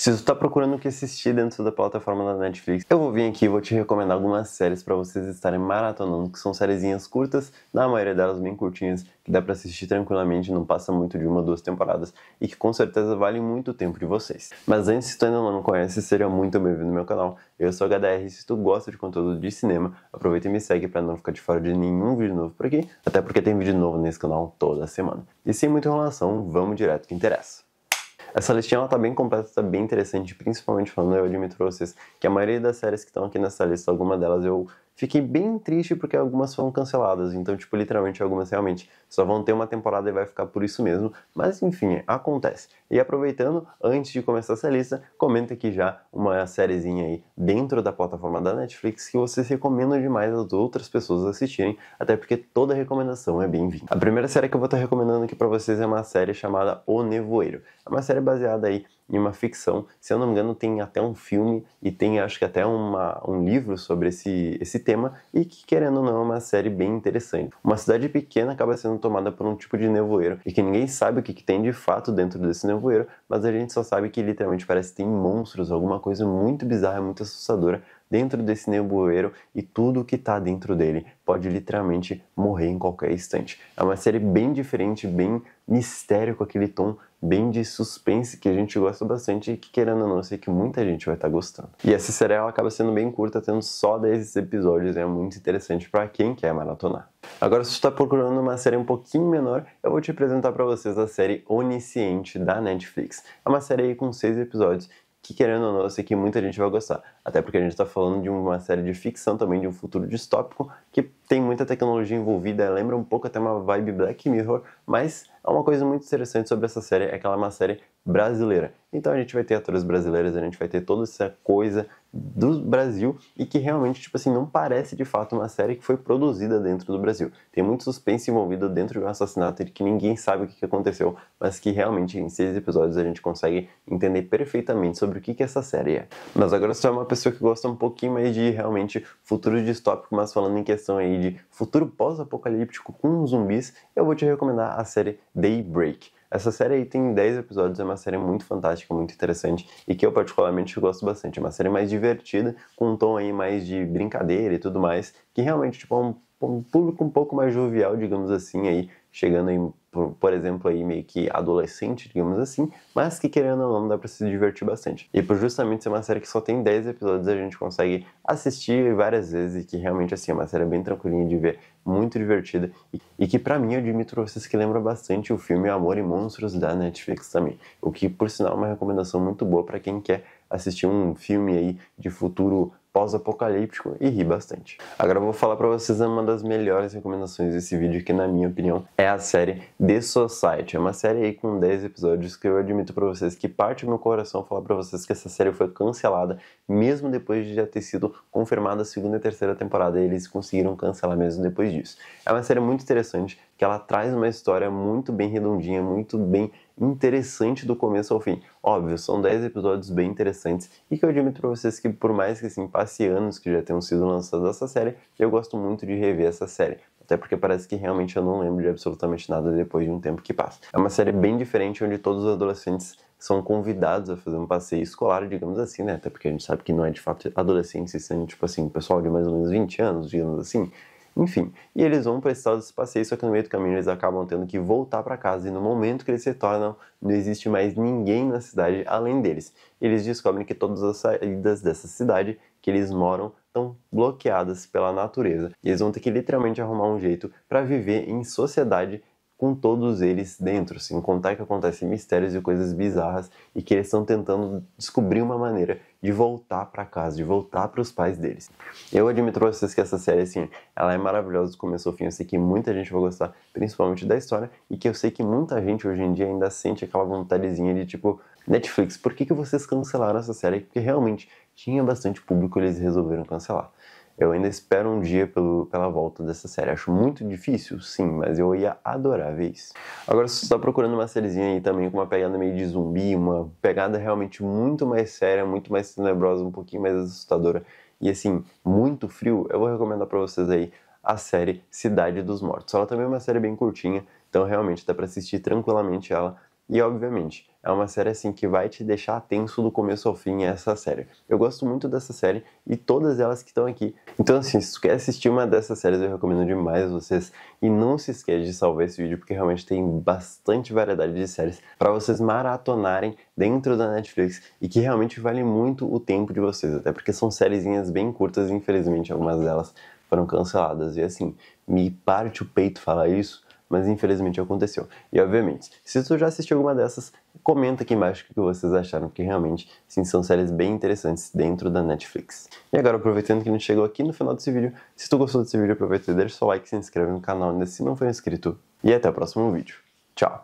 Se tu tá procurando o que assistir dentro da plataforma da Netflix, eu vou vir aqui e vou te recomendar algumas séries para vocês estarem maratonando, que são sériezinhas curtas, na maioria delas bem curtinhas, que dá para assistir tranquilamente, não passa muito de uma ou duas temporadas e que com certeza valem muito o tempo de vocês. Mas antes, se tu ainda não me conhece, seja muito bem-vindo ao meu canal. Eu sou HDR e se tu gosta de conteúdo de cinema, aproveita e me segue para não ficar de fora de nenhum vídeo novo por aqui, até porque tem vídeo novo nesse canal toda semana. E sem muita enrolação, vamos direto que interessa. Essa listinha está bem completa, está bem interessante, principalmente falando, eu admito pra vocês, que a maioria das séries que estão aqui nessa lista, alguma delas eu Fiquei bem triste porque algumas foram canceladas, então, tipo, literalmente algumas realmente só vão ter uma temporada e vai ficar por isso mesmo, mas enfim, acontece. E aproveitando, antes de começar essa lista, comenta aqui já uma sériezinha aí dentro da plataforma da Netflix que vocês recomendam demais às outras pessoas assistirem, até porque toda recomendação é bem-vinda. A primeira série que eu vou estar recomendando aqui para vocês é uma série chamada O Nevoeiro. É uma série baseada aí em uma ficção. Se eu não me engano, tem até um filme e tem, acho que até uma, um livro sobre esse, esse tema e que, querendo ou não, é uma série bem interessante. Uma cidade pequena acaba sendo tomada por um tipo de nevoeiro e que ninguém sabe o que, que tem de fato dentro desse nevoeiro, mas a gente só sabe que literalmente parece que tem monstros, alguma coisa muito bizarra, muito assustadora dentro desse nevoeiro e tudo que está dentro dele pode literalmente morrer em qualquer instante. É uma série bem diferente, bem mistério com aquele tom bem de suspense que a gente gosta bastante e que querendo ou não, eu sei que muita gente vai estar tá gostando. E essa série ela acaba sendo bem curta, tendo só 10 episódios, é muito interessante para quem quer maratonar. Agora, se você está procurando uma série um pouquinho menor, eu vou te apresentar para vocês a série Onisciente da Netflix. É uma série aí com 6 episódios que querendo ou não, eu sei que muita gente vai gostar. Até porque a gente está falando de uma série de ficção também, de um futuro distópico, que tem muita tecnologia envolvida, lembra um pouco até uma vibe Black Mirror, mas é uma coisa muito interessante sobre essa série é que ela é uma série brasileira. Então a gente vai ter atores brasileiros, a gente vai ter toda essa coisa do Brasil e que realmente, tipo assim, não parece de fato uma série que foi produzida dentro do Brasil. Tem muito suspense envolvido dentro de um assassinato de que ninguém sabe o que aconteceu, mas que realmente em seis episódios a gente consegue entender perfeitamente sobre o que, que essa série é. Mas agora se você é uma pessoa que gosta um pouquinho mais de realmente futuro distópico, mas falando em questão aí de futuro pós-apocalíptico com zumbis, eu vou te recomendar a série Daybreak. Essa série aí tem 10 episódios, é uma série muito fantástica, muito interessante e que eu particularmente gosto bastante. É uma série mais divertida, com um tom aí mais de brincadeira e tudo mais, que realmente tipo, é um, um público um pouco mais jovial, digamos assim, aí, chegando aí por, por, exemplo, aí meio que adolescente, digamos assim, mas que querendo ou não dá pra se divertir bastante. E por justamente ser uma série que só tem 10 episódios, a gente consegue assistir várias vezes e que realmente assim, é uma série bem tranquilinha de ver, muito divertida e, e que para mim eu admito pra vocês que lembra bastante o filme Amor e Monstros da Netflix também, o que por sinal é uma recomendação muito boa para quem quer assistir um filme aí de futuro pós-apocalíptico e ri bastante. Agora eu vou falar para vocês uma das melhores recomendações desse vídeo, que na minha opinião é a série The Society. É uma série aí com 10 episódios que eu admito para vocês que parte do meu coração falar para vocês que essa série foi cancelada, mesmo depois de já ter sido confirmada a segunda e terceira temporada, e eles conseguiram cancelar mesmo depois disso. É uma série muito interessante, que ela traz uma história muito bem redondinha, muito bem interessante do começo ao fim. Óbvio, são 10 episódios bem interessantes e que eu admito para vocês que por mais que assim passe anos que já tenham sido lançados essa série, eu gosto muito de rever essa série. Até porque parece que realmente eu não lembro de absolutamente nada depois de um tempo que passa. É uma série bem diferente onde todos os adolescentes são convidados a fazer um passeio escolar, digamos assim, né? Até porque a gente sabe que não é de fato adolescente, são tipo assim, pessoal de mais ou menos 20 anos, digamos assim. Enfim, e eles vão precisar desse passeio, só que no meio do caminho eles acabam tendo que voltar para casa e no momento que eles se tornam, não existe mais ninguém na cidade além deles. Eles descobrem que todas as saídas dessa cidade que eles moram estão bloqueadas pela natureza. E eles vão ter que literalmente arrumar um jeito para viver em sociedade com todos eles dentro, sem contar que acontecem mistérios e coisas bizarras e que eles estão tentando descobrir uma maneira de voltar para casa, de voltar para os pais deles. Eu admito pra vocês que essa série, assim, ela é maravilhosa do começo ao fim, eu sei que muita gente vai gostar, principalmente da história, e que eu sei que muita gente hoje em dia ainda sente aquela vontadezinha de tipo, Netflix, por que, que vocês cancelaram essa série? Porque realmente tinha bastante público e eles resolveram cancelar. Eu ainda espero um dia pelo, pela volta dessa série. Acho muito difícil, sim, mas eu ia adorar ver isso. Agora, se você está procurando uma sériezinha aí também com uma pegada meio de zumbi, uma pegada realmente muito mais séria, muito mais tenebrosa, um pouquinho mais assustadora e assim, muito frio, eu vou recomendar para vocês aí a série Cidade dos Mortos. Ela também é uma série bem curtinha, então realmente dá para assistir tranquilamente ela e obviamente, é uma série assim que vai te deixar tenso do começo ao fim, essa série. Eu gosto muito dessa série e todas elas que estão aqui. Então assim, se tu quer assistir uma dessas séries, eu recomendo demais vocês. E não se esquece de salvar esse vídeo, porque realmente tem bastante variedade de séries para vocês maratonarem dentro da Netflix e que realmente vale muito o tempo de vocês, até porque são sériezinhas bem curtas e infelizmente algumas delas foram canceladas. E assim, me parte o peito falar isso, mas infelizmente aconteceu. E obviamente, se tu já assistiu alguma dessas, comenta aqui embaixo o que vocês acharam, porque realmente, sim, são séries bem interessantes dentro da Netflix. E agora, aproveitando que a gente chegou aqui no final desse vídeo, se tu gostou desse vídeo, aproveita e deixa o seu like, se inscreve no canal ainda se não for inscrito, e até o próximo vídeo. Tchau!